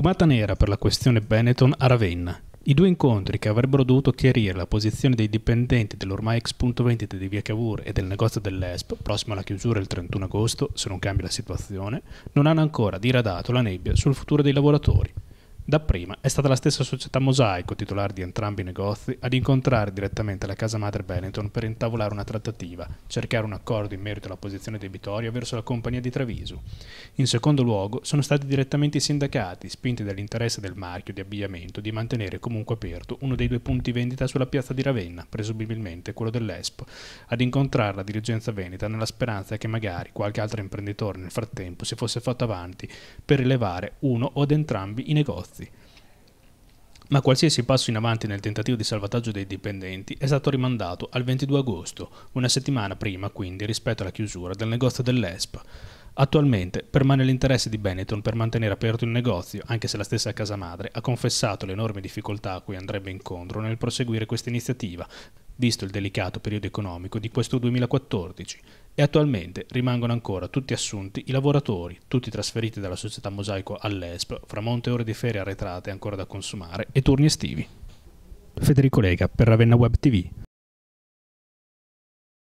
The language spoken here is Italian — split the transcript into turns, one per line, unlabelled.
fumata nera per la questione Benetton a Ravenna. I due incontri che avrebbero dovuto chiarire la posizione dei dipendenti dell'ormai ex punto vendita di Via Cavour e del negozio dell'Esp, prossimo alla chiusura il 31 agosto, se non cambia la situazione, non hanno ancora diradato la nebbia sul futuro dei lavoratori. Dapprima è stata la stessa società Mosaico, titolare di entrambi i negozi, ad incontrare direttamente la casa madre Benetton per intavolare una trattativa, cercare un accordo in merito alla posizione debitoria verso la compagnia di Treviso. In secondo luogo sono stati direttamente i sindacati, spinti dall'interesse del marchio di abbigliamento di mantenere comunque aperto uno dei due punti vendita sulla piazza di Ravenna, presumibilmente quello dell'Espo, ad incontrare la dirigenza veneta nella speranza che magari qualche altro imprenditore nel frattempo si fosse fatto avanti per rilevare uno o entrambi i negozi. Ma qualsiasi passo in avanti nel tentativo di salvataggio dei dipendenti è stato rimandato al 22 agosto, una settimana prima quindi rispetto alla chiusura del negozio dell'ESP. Attualmente permane l'interesse di Benetton per mantenere aperto il negozio, anche se la stessa casa madre ha confessato le enormi difficoltà a cui andrebbe incontro nel proseguire questa iniziativa, visto il delicato periodo economico di questo 2014, e attualmente rimangono ancora tutti assunti i lavoratori, tutti trasferiti dalla società Mosaico all'ESP, fra monte ore di ferie arretrate ancora da consumare e turni estivi. Federico Lega per Ravenna Web TV,